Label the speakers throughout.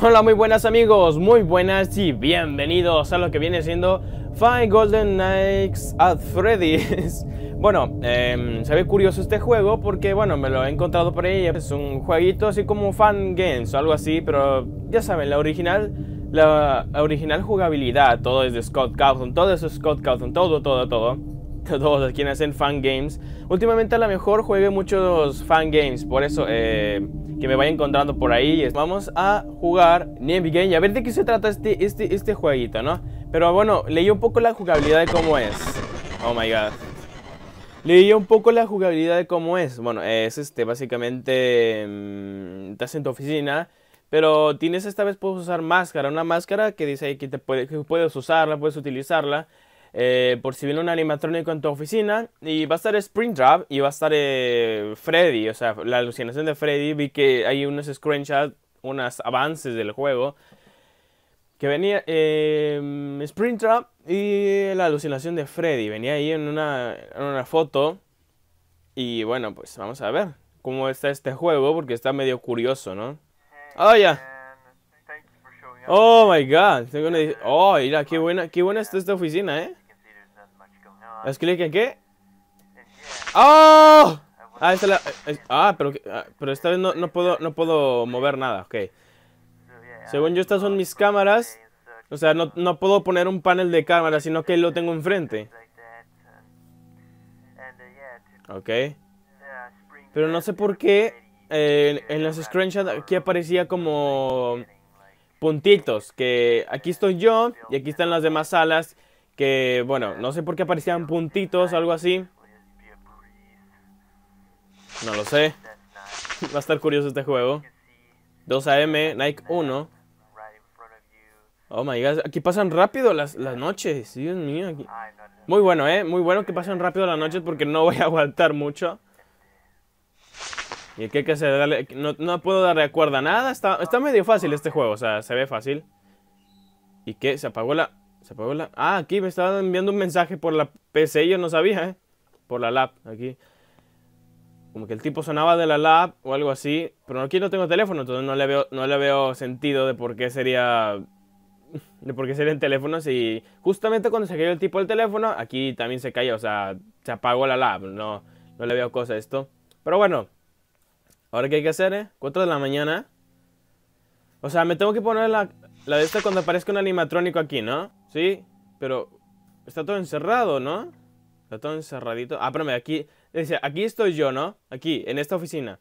Speaker 1: Hola muy buenas amigos, muy buenas y bienvenidos a lo que viene siendo Five Golden Knights at Freddy's. Bueno, em, se ve curioso este juego porque, bueno, me lo he encontrado por ahí. Es un jueguito así como fan o algo así, pero ya saben, la original la original jugabilidad, todo es de Scott Cawthon, todo es Scott Cawthon, todo, todo, todo. Todos quienes hacen fan games. Últimamente a lo mejor juegue muchos fan games, por eso eh, que me vaya encontrando por ahí. Vamos a jugar Navy Game y a ver de qué se trata este, este, este jueguito, ¿no? Pero bueno, leí un poco la jugabilidad de cómo es. Oh my god. Leí un poco la jugabilidad de cómo es. Bueno, es este, básicamente. Mm, estás en tu oficina pero tienes esta vez puedes usar máscara, una máscara que dice ahí que, te que puedes usarla, puedes utilizarla. Eh, por si viene un animatrónico en tu oficina. Y va a estar Springtrap y va a estar eh, Freddy. O sea, la alucinación de Freddy. Vi que hay unos screenshots, unos avances del juego. Que venía em, Springtrap y la alucinación de Freddy. Venía ahí una, en una foto. Y bueno, pues vamos a ver cómo está este juego. Porque está medio curioso, ¿no? Oh, ya. Oh my god. Oh, mira, qué buena, qué buena está esta oficina, ¿eh? ¿Has clic en qué? ¡Oh! Ah, ah, ah, pero, esta vez no, no, puedo, no puedo mover nada, ok. Según yo, estas son mis cámaras. O sea, no, no puedo poner un panel de cámara, sino que lo tengo enfrente. Ok. Pero no sé por qué en las screenshots aquí aparecía como puntitos, que aquí estoy yo y aquí están las demás salas, que bueno, no sé por qué aparecían puntitos o algo así. No lo sé. Va a estar curioso este juego. 2 AM, Nike 1. Oh my god, aquí pasan rápido las, las noches. Dios mío, aquí. Muy bueno, eh. Muy bueno que pasen rápido las noches porque no voy a aguantar mucho. Y que hay que no, puedo darle acuerdo a nada. Está, está medio fácil este juego, o sea, se ve fácil. ¿Y qué? Se apagó la... Se apagó la... Ah, aquí me estaba enviando un mensaje por la PC, yo no sabía, ¿eh? Por la lab, aquí. Como que el tipo sonaba de la lab o algo así. Pero aquí no tengo teléfono, entonces no le veo, no le veo sentido de por qué sería... De por qué serían teléfonos y... Justamente cuando se cayó el tipo del teléfono, aquí también se cayó, o sea, se apagó la lab. No, no le veo cosa a esto. Pero bueno, Ahora qué hay que hacer, ¿eh? 4 de la mañana. O sea, me tengo que poner la, la de esta cuando aparezca un animatrónico aquí, ¿no? Sí, pero está todo encerrado, ¿no? Está todo encerradito. Ah, pero aquí, aquí estoy yo, ¿no? Aquí, en esta oficina.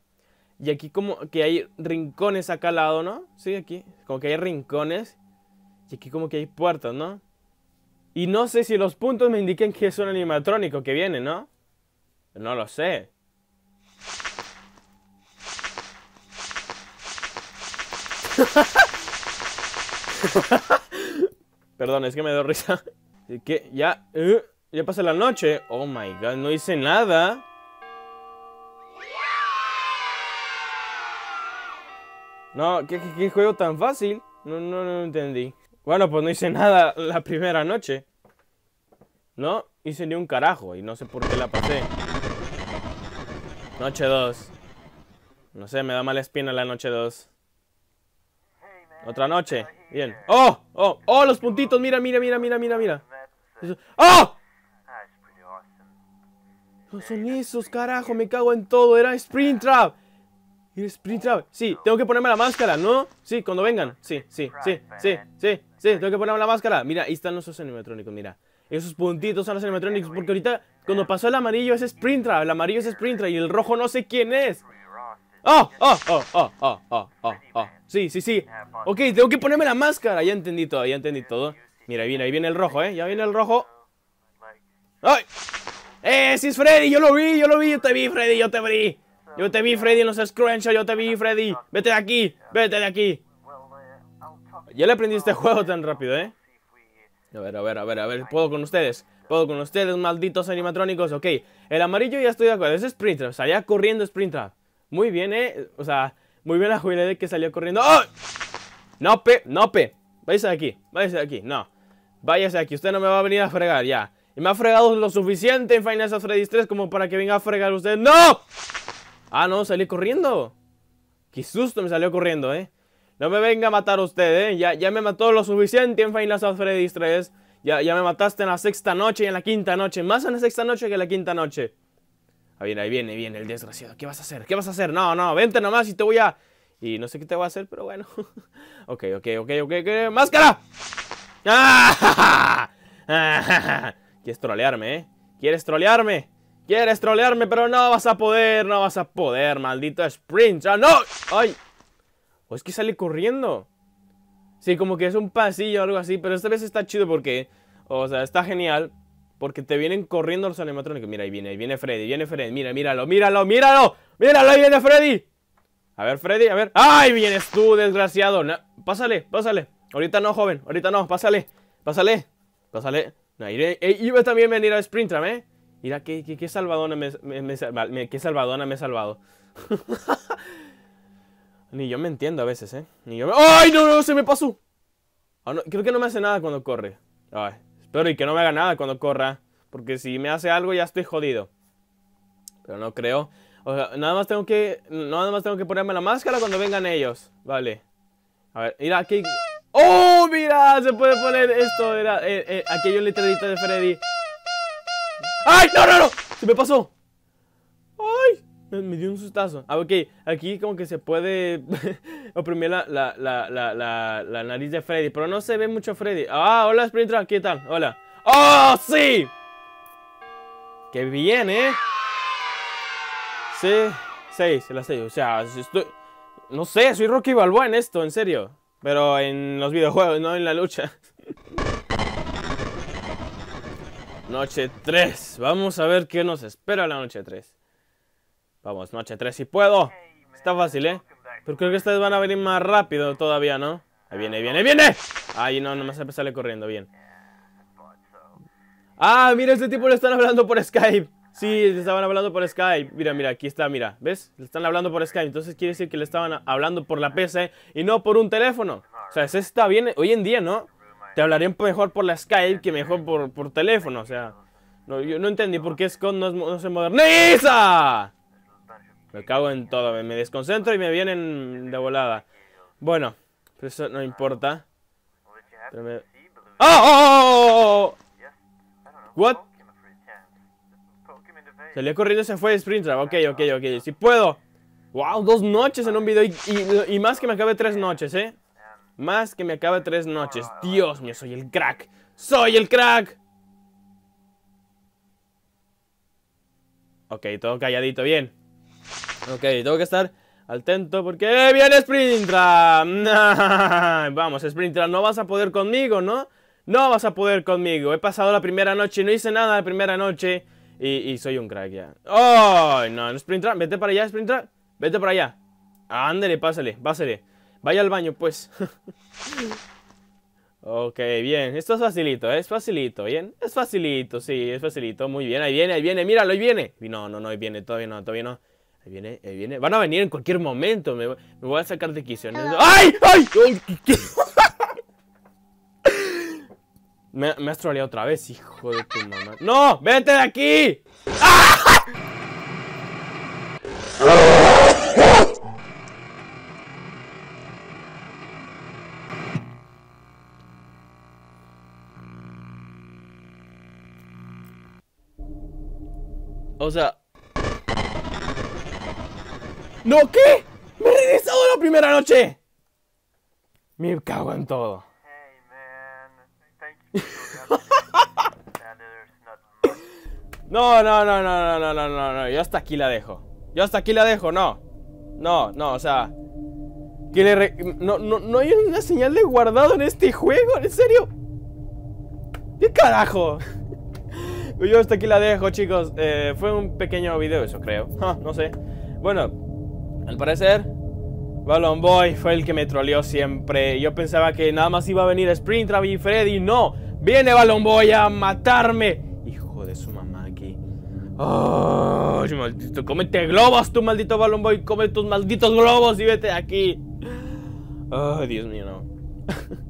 Speaker 1: Y aquí como que hay rincones acá al lado, ¿no? Sí, aquí. Como que hay rincones. Y aquí como que hay puertas, ¿no? Y no sé si los puntos me indiquen que es un animatrónico que viene, ¿no? No lo sé. Perdón, es que me dio risa. ¿Qué? Ya. ¿Eh? Ya pasé la noche. Oh my god, no hice nada. No, ¿qué, juego tan fácil? No, no, no entendí. Bueno, pues no hice nada la primera noche. No, hice ni un carajo y no sé por qué la pasé. Noche 2. No sé, me da mala espina la noche 2. Otra noche. Bien. ¡Oh! ¡Oh! ¡Oh! Los puntitos. Mira, mira, mira, mira, mira, mira. ¡Oh! No son esos, carajo. Me cago en todo. Era Springtrap. Era Springtrap. Sí, tengo que ponerme la máscara, ¿no? Sí, cuando vengan. Sí, sí, sí, sí, sí, sí. Tengo que ponerme la máscara. Mira, ahí están los animatrónicos, mira. Esos puntitos son los animatrónicos. Porque ahorita, cuando pasó el amarillo, es Springtrap. El amarillo es Springtrap. Y el rojo no sé quién es. Oh, ¡Oh! ¡Oh! ¡Oh! ¡Oh! ¡Oh! ¡Oh! ¡Oh! Sí, sí, sí. Ok, tengo que ponerme la máscara. Ya entendí todo, ya entendí todo. Mira, ahí viene, ahí viene el rojo, ¿eh? Ya viene el rojo. ¡Ay! ¡Eh! ¡Sí es Freddy! ¡Yo lo vi! ¡Yo lo vi! ¡Yo te vi, Freddy! ¡Yo te vi! ¡Yo te vi, Freddy, en los screenshots! ¡Yo te vi, Freddy! ¡Vete de aquí! ¡Vete de aquí! Ya le aprendí este juego tan rápido, ¿eh? A ver, a ver, a ver, a ver. ¿Puedo con ustedes? ¿Puedo con ustedes, malditos animatrónicos? Ok. El amarillo ya estoy de acuerdo. Es Springtrap. Salía corriendo Sprinter muy bien, eh. O sea, muy bien la jubilé de que salió corriendo. ¡Oh! ¡Nope, nope! Váyase de aquí, váyase de aquí, no. Váyase de aquí, usted no me va a venir a fregar ya. Y me ha fregado lo suficiente en Final Fantasy 3 como para que venga a fregar usted. ¡No! Ah, no, salí corriendo. Qué susto me salió corriendo, eh. No me venga a matar usted, ¿eh? Ya, ya me mató lo suficiente en Final Fantasy Freddy's 3. Ya, ya me mataste en la sexta noche y en la quinta noche. Más en la sexta noche que en la quinta noche. Ah, ahí viene, ahí viene, viene el desgraciado. ¿Qué vas a hacer? ¿Qué vas a hacer? No, no, vente nomás y te voy a... Y no sé qué te voy a hacer, pero bueno. ok, ok, ok, ok, ok. ¡Máscara! Quieres trolearme, ¿eh? ¿Quieres trolearme? ¿Quieres trolearme? Pero no vas a poder, no vas a poder, maldito sprint. ¡Ah, no! ¡Ay! O es que sale corriendo. Sí, como que es un pasillo o algo así, pero esta vez está chido porque... O sea, está genial porque te vienen corriendo los animatrónicos. Mira, ahí viene, ahí viene Freddy, viene Freddy. Mira, míralo, míralo, míralo. Míralo, ahí viene Freddy. A ver, Freddy, a ver. ¡Ay, vienes tú, desgraciado! pásale, pásale. Ahorita no, joven. Ahorita no, pásale. Pásale. Pásale. No, iba también a venir a Sprintram? ¿eh? Mira, qué, salvadona me, me, me, salvadona me he salvado. Ni yo me entiendo a veces, ¿eh? Ni yo ¡Ay, no, no! Se me pasó. Ah, creo que no me hace nada cuando corre. Ay, pero y que no me haga nada cuando corra. Porque si me hace algo ya estoy jodido. Pero no creo. O sea, nada más tengo que... Nada más tengo que ponerme la máscara cuando vengan ellos. Vale. A ver, mira aquí... ¡Oh, mira! Se puede poner esto. Era eh, eh aquello letrerito de Freddy. ¡Ay, no, no, no! Se me pasó me dio un sustazo. Ah, ok, aquí como que se puede oprimir la, la, la, la, nariz de Freddy, pero no se ve mucho Freddy. Ah, hola Sprinter, ¿qué tal? Hola. ¡Oh, sí! ¡Qué bien, eh! Sí, seis, las sé. O sea, estoy... No sé, soy Rocky Balboa en esto, en serio. Pero en los videojuegos, no en la lucha. Noche 3. Vamos a ver qué nos espera la noche 3. Vamos, noche 3 si puedo. Está fácil, ¿eh? Pero creo que ustedes van a venir más rápido todavía, ¿no? Ahí viene, viene, ahí viene. Ay, no, nomás sale corriendo, bien. Ah, mira, este tipo le están hablando por Skype. Sí, le estaban hablando por Skype. Mira, mira, aquí está, mira. ¿Ves? Le están hablando por Skype. Entonces quiere decir que le estaban hablando por la PC y no por un teléfono. O sea, ese está bien hoy en día, ¿no? Te hablarían mejor por la Skype que mejor por, por teléfono. O sea, no, yo no entendí por qué Scott no, no se moderniza. Me cago en todo, me, desconcentro y me vienen de volada. Bueno, pero pues eso no importa. Pero ¡Ah! ¡Oh! ¡Oh! oh, oh, oh Salió corriendo y se fue de drive, Ok, ok, ok. Si puedo. Wow, dos noches en un video y, y, más que me acabe tres noches, ¿eh? Más que me acabe tres noches. Dios mío, soy el crack. ¡Soy el crack! Ok, todo calladito, bien. Ok, tengo que estar atento porque ¡eh, viene Sprintra. Vamos, Sprintra, no vas a poder conmigo, ¿no? No vas a poder conmigo. He pasado la primera noche, no hice nada la primera noche y, soy un crack ya. ¡Oh! No, Sprintra, vete para allá, Sprintra. Vete para allá. Ándale, pásale, pásale. Vaya al baño, pues. ok, bien. Esto es facilito, ¿eh? es facilito, ¿bien? Es facilito, sí, es facilito. Muy bien, ahí viene, ahí viene, míralo, ahí viene. No, no, no, ahí viene, todavía no, todavía no viene, viene. Van a venir en cualquier momento. Me, voy a sacar de quicio. Ah. ¡Ay! ¡Ay! Me, has troleado otra vez, hijo de tu mamá. ¡No! vete de aquí! O sea... ¡No, qué! ¡Me he regresado la primera noche! Me cago en todo. No, no, no, no, no, no, no, no, Yo hasta aquí la dejo. Yo hasta aquí la dejo, no. No, no, o sea. Que le re... no, no, no hay una señal de guardado en este juego, ¿en serio? ¿Qué carajo? Yo hasta aquí la dejo, chicos. Eh, fue un pequeño video, eso creo. no sé. Bueno, al parecer, Balloon Boy fue el que me troleó siempre. Yo pensaba que nada más iba a venir Springtrap y Freddy. ¡No! ¡Viene Balloon Boy a matarme! Hijo de su mamá aquí. ¡Ay, maldito! ¡Cómete globos, tu maldito Balloon Boy! ¡Come tus malditos globos y vete aquí! ¡Ay, Dios mío, no!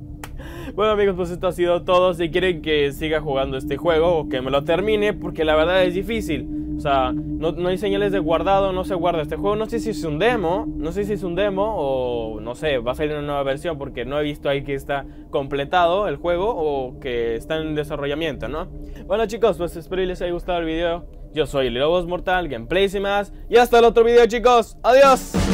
Speaker 1: Bueno amigos, pues esto ha sido todo. Si quieren que siga jugando este juego o que me lo termine, porque la verdad es difícil. O sea, no, hay señales de guardado, no se guarda este juego. No sé si es un demo, no sé si es un demo o no sé, va a salir una nueva versión porque no he visto ahí que está completado el juego o que está en desarrollamiento, ¿no? Bueno chicos, pues espero que les haya gustado el video. Yo soy Lobos Mortal, Gameplay y más. Y hasta el otro video chicos. Adiós.